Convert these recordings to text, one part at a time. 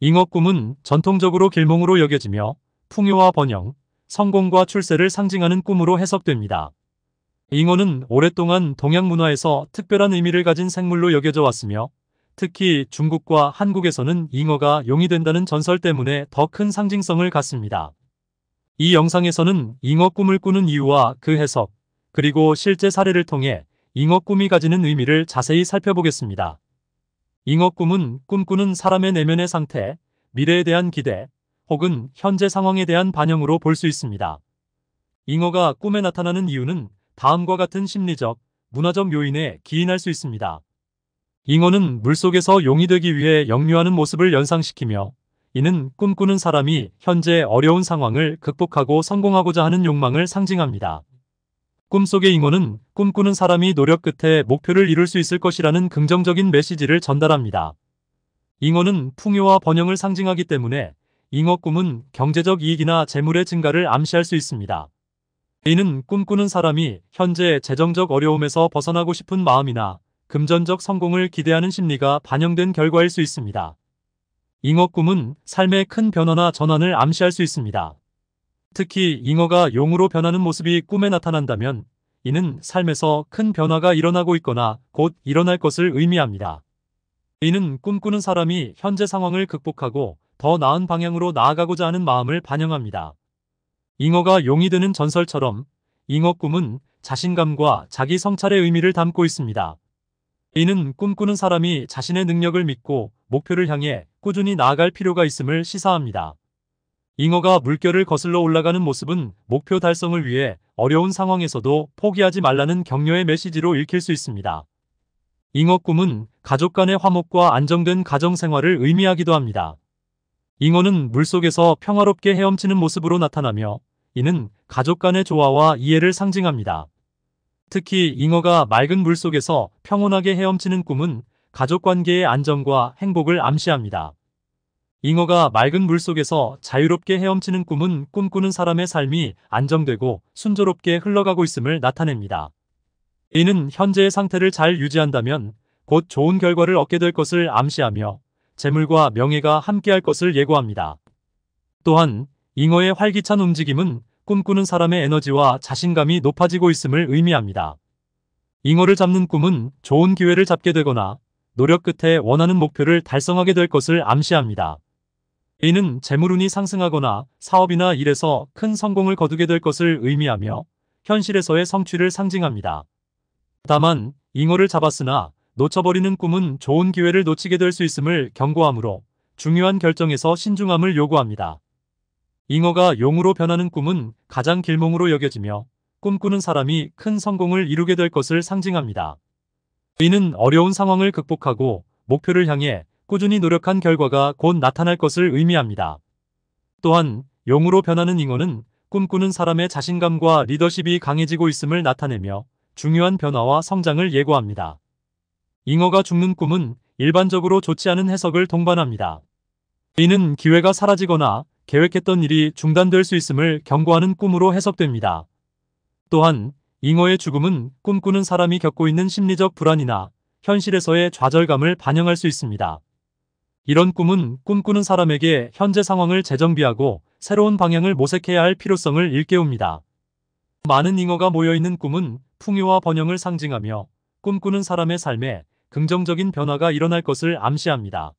잉어꿈은 전통적으로 길몽으로 여겨지며 풍요와 번영, 성공과 출세를 상징하는 꿈으로 해석됩니다. 잉어는 오랫동안 동양 문화에서 특별한 의미를 가진 생물로 여겨져 왔으며 특히 중국과 한국에서는 잉어가 용이 된다는 전설 때문에 더 큰 상징성을 갖습니다. 이 영상에서는 잉어 꿈을 꾸는 이유와 그 해석, 그리고 실제 사례를 통해 잉어 꿈이 가지는 의미를 자세히 살펴보겠습니다. 잉어 꿈은 꿈꾸는 사람의 내면의 상태, 미래에 대한 기대, 혹은 현재 상황에 대한 반영으로 볼 수 있습니다. 잉어가 꿈에 나타나는 이유는 다음과 같은 심리적, 문화적 요인에 기인할 수 있습니다. 잉어는 물속에서 용이 되기 위해 역류하는 모습을 연상시키며 이는 꿈꾸는 사람이 현재 어려운 상황을 극복하고 성공하고자 하는 욕망을 상징합니다. 꿈속의 잉어는 꿈꾸는 사람이 노력 끝에 목표를 이룰 수 있을 것이라는 긍정적인 메시지를 전달합니다. 잉어는 풍요와 번영을 상징하기 때문에 잉어 꿈은 경제적 이익이나 재물의 증가를 암시할 수 있습니다. 이는 꿈꾸는 사람이 현재 재정적 어려움에서 벗어나고 싶은 마음이나 금전적 성공을 기대하는 심리가 반영된 결과일 수 있습니다. 잉어 꿈은 삶의 큰 변화나 전환을 암시할 수 있습니다. 특히 잉어가 용으로 변하는 모습이 꿈에 나타난다면 이는 삶에서 큰 변화가 일어나고 있거나 곧 일어날 것을 의미합니다. 이는 꿈꾸는 사람이 현재 상황을 극복하고 더 나은 방향으로 나아가고자 하는 마음을 반영합니다. 잉어가 용이 되는 전설처럼 잉어 꿈은 자신감과 자기 성찰의 의미를 담고 있습니다. 이는 꿈꾸는 사람이 자신의 능력을 믿고 목표를 향해 꾸준히 나아갈 필요가 있음을 시사합니다. 잉어가 물결을 거슬러 올라가는 모습은 목표 달성을 위해 어려운 상황에서도 포기하지 말라는 격려의 메시지로 읽힐 수 있습니다. 잉어 꿈은 가족 간의 화목과 안정된 가정생활을 의미하기도 합니다. 잉어는 물속에서 평화롭게 헤엄치는 모습으로 나타나며 이는 가족 간의 조화와 이해를 상징합니다. 특히 잉어가 맑은 물속에서 평온하게 헤엄치는 꿈은 가족 관계의 안정과 행복을 암시합니다. 잉어가 맑은 물속에서 자유롭게 헤엄치는 꿈은 꿈꾸는 사람의 삶이 안정되고 순조롭게 흘러가고 있음을 나타냅니다. 이는 현재의 상태를 잘 유지한다면 곧 좋은 결과를 얻게 될 것을 암시하며 재물과 명예가 함께할 것을 예고합니다. 또한 잉어의 활기찬 움직임은 꿈꾸는 사람의 에너지와 자신감이 높아지고 있음을 의미합니다. 잉어를 잡는 꿈은 좋은 기회를 잡게 되거나 노력 끝에 원하는 목표를 달성하게 될 것을 암시합니다. 이는 재물운이 상승하거나 사업이나 일에서 큰 성공을 거두게 될 것을 의미하며 현실에서의 성취를 상징합니다. 다만 잉어를 잡았으나 놓쳐버리는 꿈은 좋은 기회를 놓치게 될 수 있음을 경고하므로 중요한 결정에서 신중함을 요구합니다. 잉어가 용으로 변하는 꿈은 가장 길몽으로 여겨지며 꿈꾸는 사람이 큰 성공을 이루게 될 것을 상징합니다. 이는 어려운 상황을 극복하고 목표를 향해 꾸준히 노력한 결과가 곧 나타날 것을 의미합니다. 또한 용으로 변하는 잉어는 꿈꾸는 사람의 자신감과 리더십이 강해지고 있음을 나타내며 중요한 변화와 성장을 예고합니다. 잉어가 죽는 꿈은 일반적으로 좋지 않은 해석을 동반합니다. 이는 기회가 사라지거나 계획했던 일이 중단될 수 있음을 경고하는 꿈으로 해석됩니다. 또한 잉어의 죽음은 꿈꾸는 사람이 겪고 있는 심리적 불안이나 현실에서의 좌절감을 반영할 수 있습니다. 이런 꿈은 꿈꾸는 사람에게 현재 상황을 재정비하고 새로운 방향을 모색해야 할 필요성을 일깨웁니다. 많은 잉어가 모여있는 꿈은 풍요와 번영을 상징하며 꿈꾸는 사람의 삶에 긍정적인 변화가 일어날 것을 암시합니다.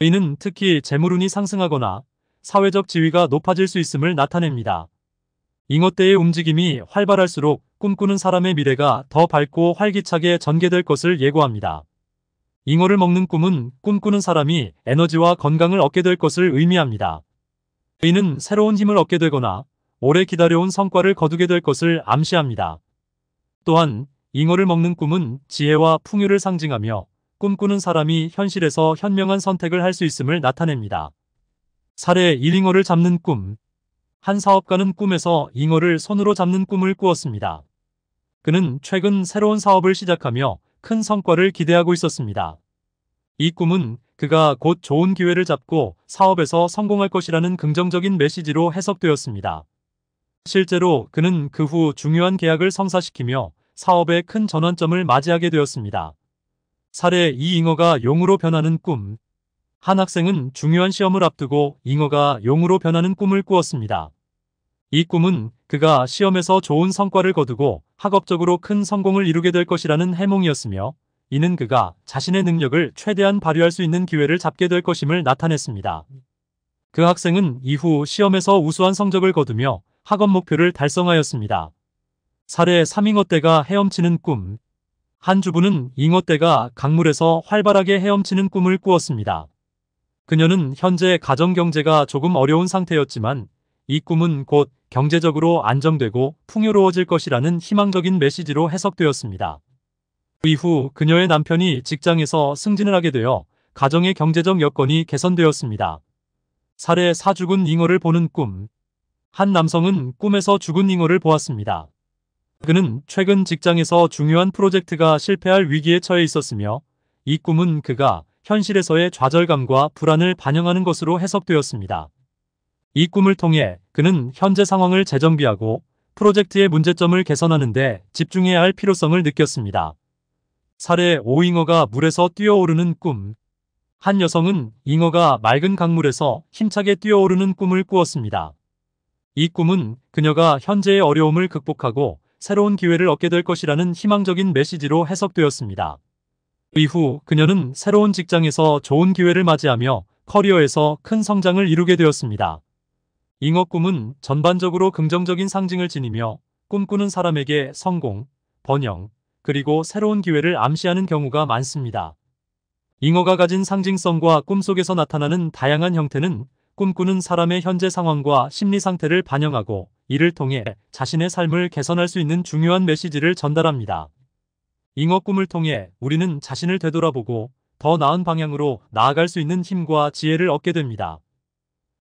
이는 특히 재물운이 상승하거나 사회적 지위가 높아질 수 있음을 나타냅니다. 잉어때의 움직임이 활발할수록 꿈꾸는 사람의 미래가 더 밝고 활기차게 전개될 것을 예고합니다. 잉어를 먹는 꿈은 꿈꾸는 사람이 에너지와 건강을 얻게 될 것을 의미합니다. 의는 새로운 힘을 얻게 되거나 오래 기다려온 성과를 거두게 될 것을 암시합니다. 또한 잉어를 먹는 꿈은 지혜와 풍요를 상징하며 꿈꾸는 사람이 현실에서 현명한 선택을 할 수 있음을 나타냅니다. 사례 1잉어를 잡는 꿈 한 사업가는 꿈에서 잉어를 손으로 잡는 꿈을 꾸었습니다. 그는 최근 새로운 사업을 시작하며 큰 성과를 기대하고 있었습니다. 이 꿈은 그가 곧 좋은 기회를 잡고 사업에서 성공할 것이라는 긍정적인 메시지로 해석되었습니다. 실제로 그는 그 후 중요한 계약을 성사시키며 사업의 큰 전환점을 맞이하게 되었습니다. 사례 이 잉어가 용으로 변하는 꿈. 한 학생은 중요한 시험을 앞두고 잉어가 용으로 변하는 꿈을 꾸었습니다. 이 꿈은 그가 시험에서 좋은 성과를 거두고 학업적으로 큰 성공을 이루게 될 것이라는 해몽이었으며 이는 그가 자신의 능력을 최대한 발휘할 수 있는 기회를 잡게 될 것임을 나타냈습니다. 그 학생은 이후 시험에서 우수한 성적을 거두며 학업 목표를 달성하였습니다. 사례 3잉어떼가 헤엄치는 꿈 한 주부는 잉어떼가 강물에서 활발하게 헤엄치는 꿈을 꾸었습니다. 그녀는 현재 가정경제가 조금 어려운 상태였지만 이 꿈은 곧 경제적으로 안정되고 풍요로워질 것이라는 희망적인 메시지로 해석되었습니다. 그 이후 그녀의 남편이 직장에서 승진을 하게 되어 가정의 경제적 여건이 개선되었습니다. 사례 사 죽은 잉어를 보는 꿈. 한 남성은 꿈에서 죽은 잉어를 보았습니다. 그는 최근 직장에서 중요한 프로젝트가 실패할 위기에 처해 있었으며 이 꿈은 그가 현실에서의 좌절감과 불안을 반영하는 것으로 해석되었습니다. 이 꿈을 통해 그는 현재 상황을 재정비하고 프로젝트의 문제점을 개선하는데 집중해야 할 필요성을 느꼈습니다. 사례 5잉어가 물에서 뛰어오르는 꿈. 한 여성은 잉어가 맑은 강물에서 힘차게 뛰어오르는 꿈을 꾸었습니다. 이 꿈은 그녀가 현재의 어려움을 극복하고 새로운 기회를 얻게 될 것이라는 희망적인 메시지로 해석되었습니다. 이후 그녀는 새로운 직장에서 좋은 기회를 맞이하며 커리어에서 큰 성장을 이루게 되었습니다. 잉어 꿈은 전반적으로 긍정적인 상징을 지니며 꿈꾸는 사람에게 성공, 번영, 그리고 새로운 기회를 암시하는 경우가 많습니다. 잉어가 가진 상징성과 꿈속에서 나타나는 다양한 형태는 꿈꾸는 사람의 현재 상황과 심리 상태를 반영하고 이를 통해 자신의 삶을 개선할 수 있는 중요한 메시지를 전달합니다. 잉어 꿈을 통해 우리는 자신을 되돌아보고 더 나은 방향으로 나아갈 수 있는 힘과 지혜를 얻게 됩니다.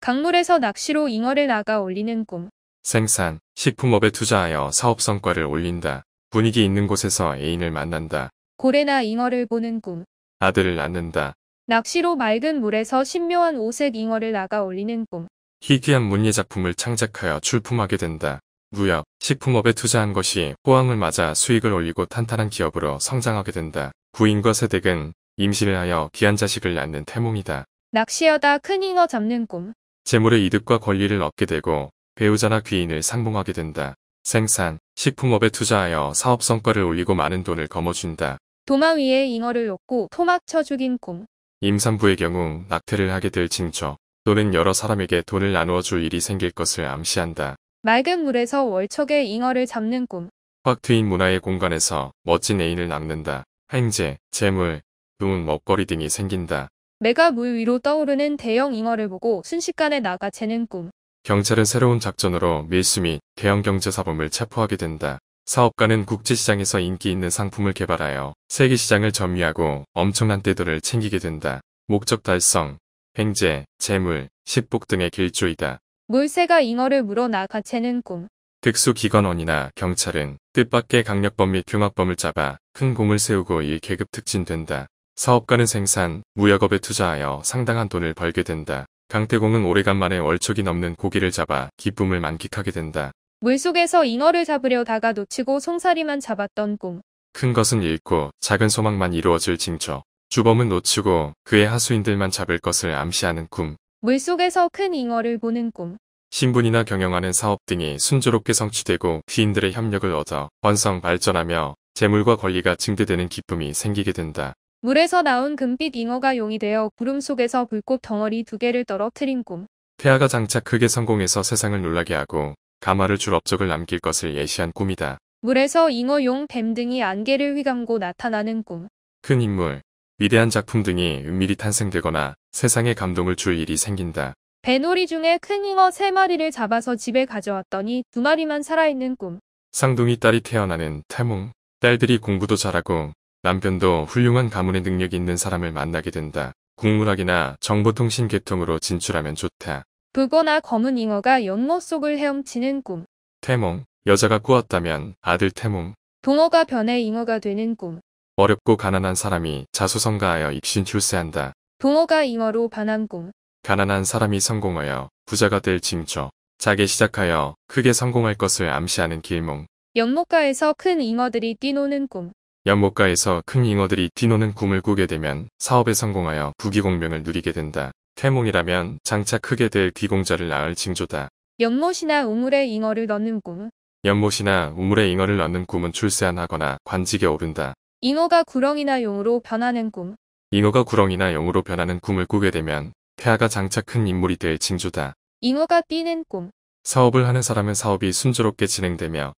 강물에서 낚시로 잉어를 나가 올리는 꿈. 생산, 식품업에 투자하여 사업 성과를 올린다. 분위기 있는 곳에서 애인을 만난다. 고래나 잉어를 보는 꿈. 아들을 낳는다. 낚시로 맑은 물에서 신묘한 오색 잉어를 나가 올리는 꿈. 희귀한 문예 작품을 창작하여 출품하게 된다. 무역, 식품업에 투자한 것이 호황을 맞아 수익을 올리고 탄탄한 기업으로 성장하게 된다. 부인과 세댁은 임신을 하여 귀한 자식을 낳는 태몽이다. 낚시하다 큰 잉어 잡는 꿈. 재물의 이득과 권리를 얻게 되고 배우자나 귀인을 상봉하게 된다. 생산, 식품업에 투자하여 사업 성과를 올리고 많은 돈을 거머쥔다. 도마 위에 잉어를 놓고 토막 쳐 죽인 꿈. 임산부의 경우 낙태를 하게 될 징조 또는 여러 사람에게 돈을 나누어 줄 일이 생길 것을 암시한다. 맑은 물에서 월척에 잉어를 잡는 꿈. 확 트인 문화의 공간에서 멋진 애인을 낳는다. 행제, 재물, 돈, 먹거리 등이 생긴다. 매가 물 위로 떠오르는 대형 잉어를 보고 순식간에 나가 채는 꿈. 경찰은 새로운 작전으로 밀수 및 대형 경제 사범을 체포하게 된다. 사업가는 국제시장에서 인기 있는 상품을 개발하여 세계시장을 점유하고 엄청난 대도를 챙기게 된다. 목적 달성, 횡재, 재물, 식복 등의 길조이다. 물새가 잉어를 물어나가 채는 꿈. 특수기관원이나 경찰은 뜻밖의 강력범 및 흉악범을 잡아 큰 공을 세우고 이 계급 특진된다. 사업가는 생산, 무역업에 투자하여 상당한 돈을 벌게 된다. 강태공은 오래간만에 월척이 넘는 고기를 잡아 기쁨을 만끽하게 된다. 물속에서 잉어를 잡으려다가 놓치고 송사리만 잡았던 꿈. 큰 것은 잃고 작은 소망만 이루어질 징조. 주범은 놓치고 그의 하수인들만 잡을 것을 암시하는 꿈. 물속에서 큰 잉어를 보는 꿈. 신분이나 경영하는 사업 등이 순조롭게 성취되고 귀인들의 협력을 얻어 번성 발전하며 재물과 권리가 증대되는 기쁨이 생기게 된다. 물에서 나온 금빛 잉어가 용이 되어 구름 속에서 불꽃 덩어리 두 개를 떨어뜨린 꿈. 태아가 장차 크게 성공해서 세상을 놀라게 하고 가마를 줄 업적을 남길 것을 예시한 꿈이다. 물에서 잉어, 용, 뱀 등이 안개를 휘감고 나타나는 꿈. 큰 인물, 위대한 작품 등이 은밀히 탄생되거나 세상에 감동을 줄 일이 생긴다. 배놀이 중에 큰 잉어 세마리를 잡아서 집에 가져왔더니 두마리만 살아있는 꿈. 쌍둥이 딸이 태어나는 태몽. 딸들이 공부도 잘하고 남편도 훌륭한 가문의 능력이 있는 사람을 만나게 된다. 국문학이나 정보통신 계통으로 진출하면 좋다. 불거나 검은 잉어가 연못 속을 헤엄치는 꿈. 태몽. 여자가 꾸었다면 아들 태몽. 동어가 변해 잉어가 되는 꿈. 어렵고 가난한 사람이 자수성가하여 입신 출세한다. 동어가 잉어로 반한 꿈. 가난한 사람이 성공하여 부자가 될 징조. 자기 시작하여 크게 성공할 것을 암시하는 길몽. 연못가에서 큰 잉어들이 뛰노는 꿈. 연못가에서 큰 잉어들이 뛰노는 꿈을 꾸게 되면 사업에 성공하여 부귀공명을 누리게 된다. 태몽이라면 장차 크게 될 귀공자를 낳을 징조다. 연못이나 우물에 잉어를 넣는 꿈. 연못이나 우물에 잉어를 넣는 꿈은 출세한하거나 관직에 오른다. 잉어가 구렁이나 용으로 변하는 꿈. 잉어가 구렁이나 용으로 변하는 꿈을 꾸게 되면 태아가 장차 큰 인물이 될 징조다. 잉어가 뛰는 꿈. 사업을 하는 사람은 사업이 순조롭게 진행되며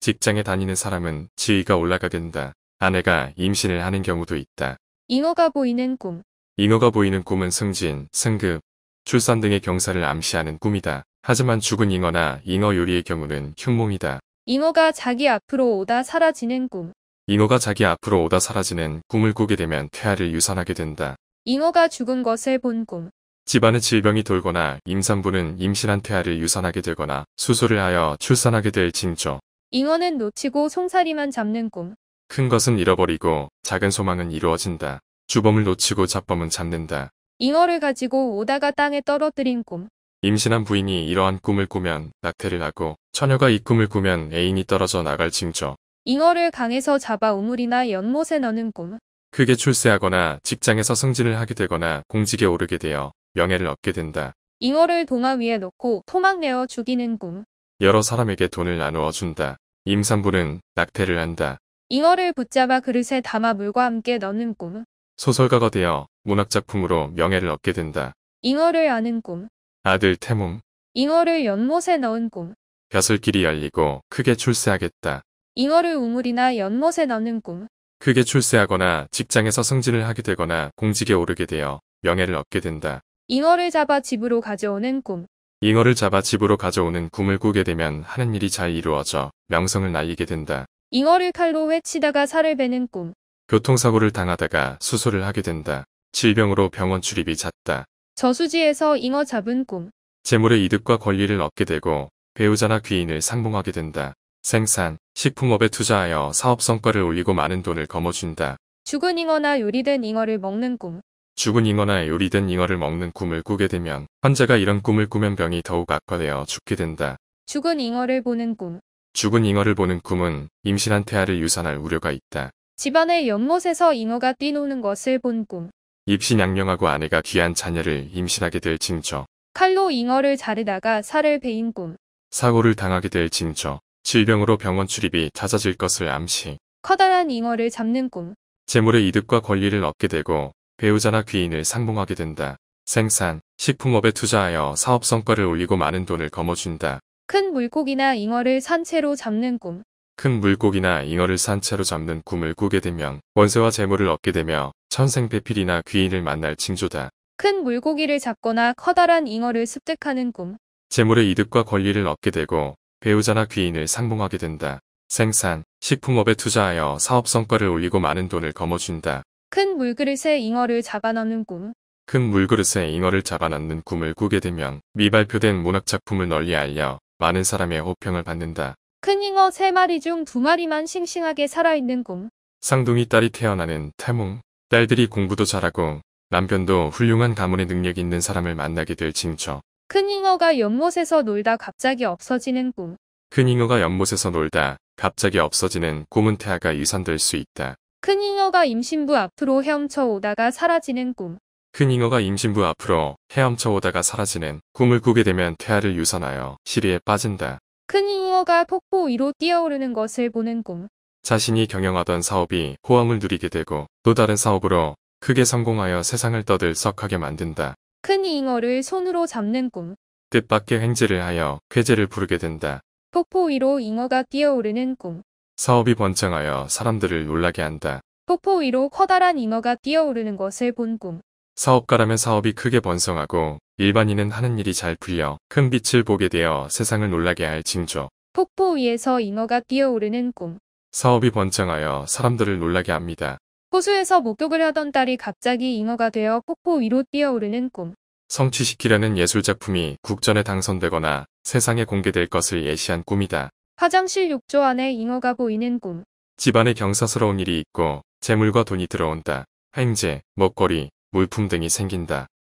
직장에 다니는 사람은 지위가 올라가게 된다. 아내가 임신을 하는 경우도 있다. 잉어가 보이는 꿈. 잉어가 보이는 꿈은 승진, 승급, 출산 등의 경사를 암시하는 꿈이다. 하지만 죽은 잉어나 잉어 요리의 경우는 흉몽이다. 잉어가 자기 앞으로 오다 사라지는 꿈. 잉어가 자기 앞으로 오다 사라지는 꿈을 꾸게 되면 태아를 유산하게 된다. 잉어가 죽은 것을 본 꿈. 집안의 질병이 돌거나 임산부는 임신한 태아를 유산하게 되거나 수술을 하여 출산하게 될 징조. 잉어는 놓치고 송사리만 잡는 꿈. 큰 것은 잃어버리고 작은 소망은 이루어진다. 주범을 놓치고 잡범은 잡는다. 잉어를 가지고 오다가 땅에 떨어뜨린 꿈. 임신한 부인이 이러한 꿈을 꾸면 낙태를 하고 처녀가 이 꿈을 꾸면 애인이 떨어져 나갈 징조. 잉어를 강에서 잡아 우물이나 연못에 넣는 꿈. 크게 출세하거나 직장에서 승진을 하게 되거나 공직에 오르게 되어 명예를 얻게 된다. 잉어를 동화 위에 놓고 토막내어 죽이는 꿈. 여러 사람에게 돈을 나누어 준다. 임산부는 낙태를 한다. 잉어를 붙잡아 그릇에 담아 물과 함께 넣는 꿈. 소설가가 되어 문학작품으로 명예를 얻게 된다. 잉어를 아는 꿈. 아들 태몽. 잉어를 연못에 넣은 꿈. 벼슬길이 열리고 크게 출세하겠다. 잉어를 우물이나 연못에 넣는 꿈. 크게 출세하거나 직장에서 승진을 하게 되거나 공직에 오르게 되어 명예를 얻게 된다. 잉어를 잡아 집으로 가져오는 꿈. 잉어를 잡아 집으로 가져오는 꿈을 꾸게 되면 하는 일이 잘 이루어져 명성을 날리게 된다. 잉어를 칼로 회치다가 살을 베는 꿈. 교통사고를 당하다가 수술을 하게 된다. 질병으로 병원 출입이 잦다. 저수지에서 잉어 잡은 꿈. 재물의 이득과 권리를 얻게 되고 배우자나 귀인을 상봉하게 된다. 생산, 식품업에 투자하여 사업 성과를 올리고 많은 돈을 거머쥔다. 죽은 잉어나 요리된 잉어를 먹는 꿈. 죽은 잉어나 요리된 잉어를 먹는 꿈을 꾸게 되면 환자가 이런 꿈을 꾸면 병이 더욱 악화되어 죽게 된다. 죽은 잉어를 보는 꿈. 죽은 잉어를 보는 꿈은 임신한 태아를 유산할 우려가 있다. 집안의 연못에서 잉어가 뛰노는 것을 본 꿈. 입신 양명하고 아내가 귀한 자녀를 임신하게 될 징조. 칼로 잉어를 자르다가 살을 베인 꿈. 사고를 당하게 될 징조. 질병으로 병원 출입이 잦아질 것을 암시. 커다란 잉어를 잡는 꿈. 재물의 이득과 권리를 얻게 되고 배우자나 귀인을 상봉하게 된다. 생산, 식품업에 투자하여 사업 성과를 올리고 많은 돈을 거머쥔다. 큰 물고기나 잉어를 산채로 잡는 꿈. 큰 물고기나 잉어를 산채로 잡는 꿈을 꾸게 되면 원세와 재물을 얻게 되며 천생배필이나 귀인을 만날 징조다. 큰 물고기를 잡거나 커다란 잉어를 습득하는 꿈. 재물의 이득과 권리를 얻게 되고 배우자나 귀인을 상봉하게 된다. 생산, 식품업에 투자하여 사업 성과를 올리고 많은 돈을 거머쥔다. 큰 물그릇에 잉어를 잡아넣는 꿈. 큰 물그릇에 잉어를 잡아넣는 꿈을 꾸게 되면 미발표된 문학작품을 널리 알려 많은 사람의 호평을 받는다. 큰 잉어 3마리 중 2마리만 싱싱하게 살아있는 꿈. 쌍둥이 딸이 태어나는 태몽. 딸들이 공부도 잘하고 남편도 훌륭한 가문의 능력 있는 사람을 만나게 될 징조. 큰 잉어가 연못에서 놀다 갑자기 없어지는 꿈. 큰 잉어가 연못에서 놀다 갑자기 없어지는 꿈은 태아가 유산될 수 있다. 큰 잉어가 임신부 앞으로 헤엄쳐 오다가 사라지는 꿈. 큰 잉어가 임신부 앞으로 헤엄쳐 오다가 사라지는 꿈을 꾸게 되면 태아를 유산하여 시리에 빠진다. 큰 잉어가 폭포 위로 뛰어오르는 것을 보는 꿈. 자신이 경영하던 사업이 호황을 누리게 되고 또 다른 사업으로 크게 성공하여 세상을 떠들썩하게 만든다. 큰 잉어를 손으로 잡는 꿈. 뜻밖의 행재를 하여 쾌제를 부르게 된다. 폭포 위로 잉어가 뛰어오르는 꿈. 사업이 번창하여 사람들을 놀라게 한다. 폭포 위로 커다란 잉어가 뛰어오르는 것을 본 꿈. 사업가라면 사업이 크게 번성하고 일반인은 하는 일이 잘 풀려 큰 빛을 보게 되어 세상을 놀라게 할 징조. 폭포 위에서 잉어가 뛰어오르는 꿈. 사업이 번창하여 사람들을 놀라게 합니다. 호수에서 목욕을 하던 딸이 갑자기 잉어가 되어 폭포 위로 뛰어오르는 꿈. 성취시키려는 예술작품이 국전에 당선되거나 세상에 공개될 것을 예시한 꿈이다. 화장실 욕조 안에 잉어가 보이는 꿈. 집안에 경사스러운 일이 있고 재물과 돈이 들어온다. 행제, 먹거리, 물품 등이 생긴다.